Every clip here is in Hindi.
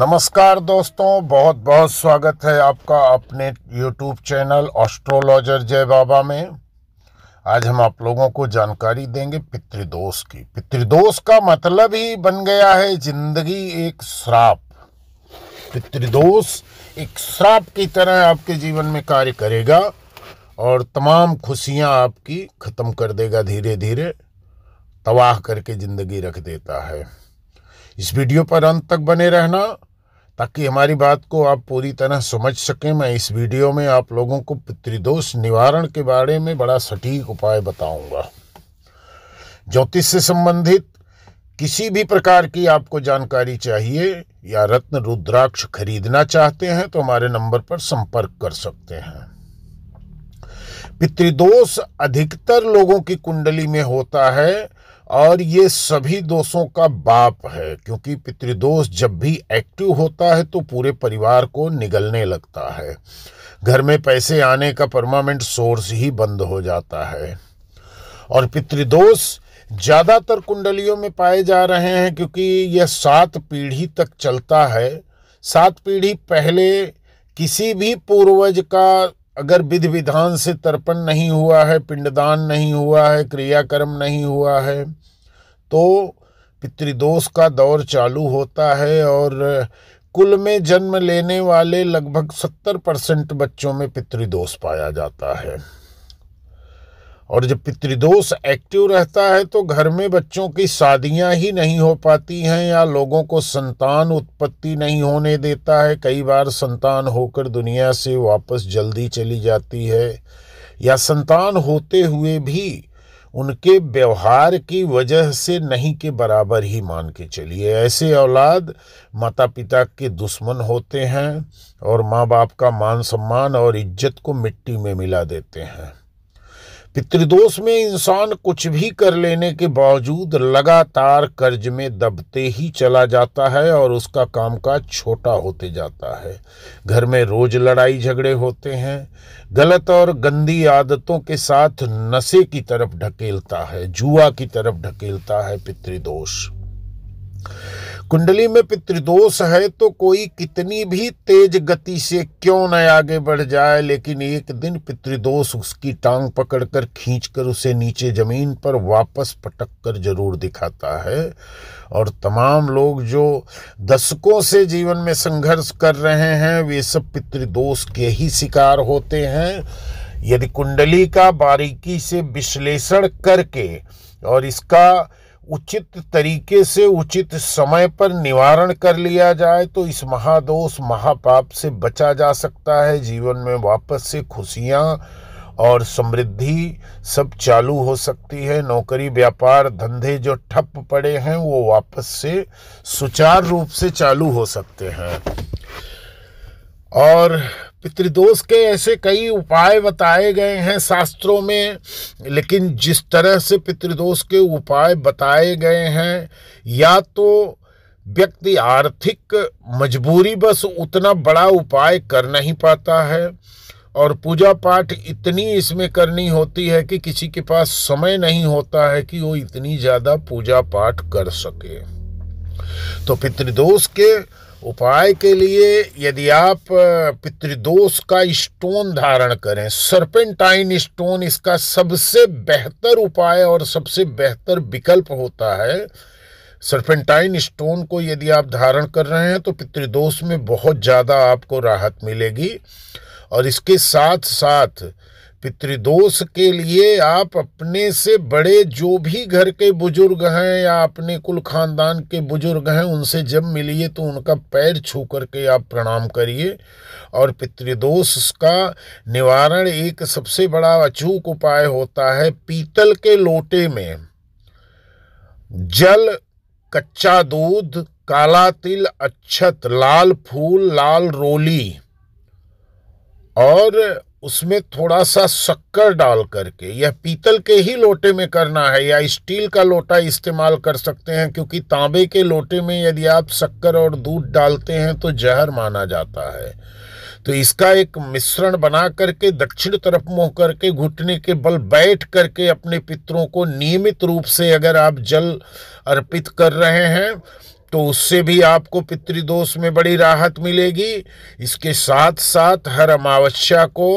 नमस्कार दोस्तों बहुत बहुत स्वागत है आपका अपने यूट्यूब चैनल ऑस्ट्रोलॉजर जय बाबा में आज हम आप लोगों को जानकारी देंगे पितृदोष की पितृदोष का मतलब ही बन गया है जिंदगी एक श्राप पितृदोष एक श्राप की तरह आपके जीवन में कार्य करेगा और तमाम खुशियां आपकी ख़त्म कर देगा धीरे धीरे तबाह करके ज़िंदगी रख देता है इस वीडियो पर अंत तक बने रहना ताकि हमारी बात को आप पूरी तरह समझ सकें मैं इस वीडियो में आप लोगों को पितृदोष निवारण के बारे में बड़ा सटीक उपाय बताऊंगा ज्योतिष से संबंधित किसी भी प्रकार की आपको जानकारी चाहिए या रत्न रुद्राक्ष खरीदना चाहते हैं तो हमारे नंबर पर संपर्क कर सकते हैं पितृदोष अधिकतर लोगों की कुंडली में होता है और ये सभी दोषों का बाप है क्योंकि पितृदोष जब भी एक्टिव होता है तो पूरे परिवार को निगलने लगता है घर में पैसे आने का परमानेंट सोर्स ही बंद हो जाता है और पितृदोष ज़्यादातर कुंडलियों में पाए जा रहे हैं क्योंकि यह सात पीढ़ी तक चलता है सात पीढ़ी पहले किसी भी पूर्वज का अगर विधि विधान से तर्पण नहीं हुआ है पिंडदान नहीं हुआ है क्रियाकर्म नहीं हुआ है तो पितृदोष का दौर चालू होता है और कुल में जन्म लेने वाले लगभग सत्तर परसेंट बच्चों में पितृदोष पाया जाता है और जब पितृदोष एक्टिव रहता है तो घर में बच्चों की शादियां ही नहीं हो पाती हैं या लोगों को संतान उत्पत्ति नहीं होने देता है कई बार संतान होकर दुनिया से वापस जल्दी चली जाती है या संतान होते हुए भी उनके व्यवहार की वजह से नहीं के बराबर ही मान के चलिए ऐसे औलाद माता पिता के दुश्मन होते हैं और माँ बाप का मान सम्मान और इज्जत को मिट्टी में मिला देते हैं पितृदोष में इंसान कुछ भी कर लेने के बावजूद लगातार कर्ज में दबते ही चला जाता है और उसका कामकाज छोटा होते जाता है घर में रोज लड़ाई झगड़े होते हैं गलत और गंदी आदतों के साथ नशे की तरफ ढकेलता है जुआ की तरफ ढकेलता है पितृदोष कुंडली में पितृदोष है तो कोई कितनी भी तेज गति से क्यों न आगे बढ़ जाए लेकिन एक दिन पितृदोष उसकी टांग पकड़कर खींचकर उसे नीचे जमीन पर वापस पटक कर जरूर दिखाता है और तमाम लोग जो दशकों से जीवन में संघर्ष कर रहे हैं वे सब पितृदोष के ही शिकार होते हैं यदि कुंडली का बारीकी से विश्लेषण करके और इसका उचित तरीके से उचित समय पर निवारण कर लिया जाए तो इस महादोष महापाप से बचा जा सकता है जीवन में वापस से खुशियाँ और समृद्धि सब चालू हो सकती है नौकरी व्यापार धंधे जो ठप पड़े हैं वो वापस से सुचारू रूप से चालू हो सकते हैं और पितृदोष के ऐसे कई उपाय बताए गए हैं शास्त्रों में लेकिन जिस तरह से पितृदोष के उपाय बताए गए हैं या तो व्यक्ति आर्थिक मजबूरी बस उतना बड़ा उपाय कर नहीं पाता है और पूजा पाठ इतनी इसमें करनी होती है कि किसी के पास समय नहीं होता है कि वो इतनी ज़्यादा पूजा पाठ कर सके तो पितृदोष के उपाय के लिए यदि आप पितृदोष का स्टोन धारण करें सर्पेंटाइन स्टोन इसका सबसे बेहतर उपाय और सबसे बेहतर विकल्प होता है सर्पेंटाइन स्टोन को यदि आप धारण कर रहे हैं तो पितृदोष में बहुत ज़्यादा आपको राहत मिलेगी और इसके साथ साथ पितृदोष के लिए आप अपने से बड़े जो भी घर के बुजुर्ग हैं या अपने कुल खानदान के बुजुर्ग हैं उनसे जब मिलिए तो उनका पैर छू करके आप प्रणाम करिए और पितृदोष का निवारण एक सबसे बड़ा अचूक उपाय होता है पीतल के लोटे में जल कच्चा दूध काला तिल अच्छत लाल फूल लाल रोली और उसमें थोड़ा सा शक्कर डाल करके यह पीतल के ही लोटे में करना है या स्टील का लोटा इस्तेमाल कर सकते हैं क्योंकि तांबे के लोटे में यदि आप शक्कर और दूध डालते हैं तो जहर माना जाता है तो इसका एक मिश्रण बना करके दक्षिण तरफ मुंह करके घुटने के बल बैठ करके अपने पितरों को नियमित रूप से अगर आप जल अर्पित कर रहे हैं तो उससे भी आपको पितृदोष में बड़ी राहत मिलेगी इसके साथ साथ हर अमावस्या को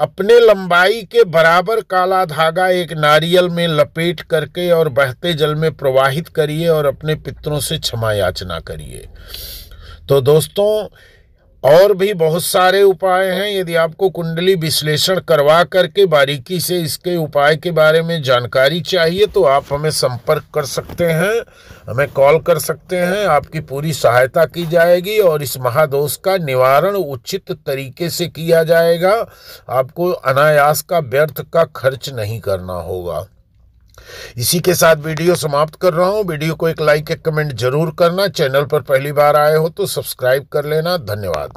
अपने लंबाई के बराबर काला धागा एक नारियल में लपेट करके और बहते जल में प्रवाहित करिए और अपने पितरों से क्षमा याचना करिए तो दोस्तों और भी बहुत सारे उपाय हैं यदि आपको कुंडली विश्लेषण करवा करके बारीकी से इसके उपाय के बारे में जानकारी चाहिए तो आप हमें संपर्क कर सकते हैं हमें कॉल कर सकते हैं आपकी पूरी सहायता की जाएगी और इस महादोष का निवारण उचित तरीके से किया जाएगा आपको अनायास का व्यर्थ का खर्च नहीं करना होगा इसी के साथ वीडियो समाप्त कर रहा हूं वीडियो को एक लाइक एक कमेंट जरूर करना चैनल पर पहली बार आए हो तो सब्सक्राइब कर लेना धन्यवाद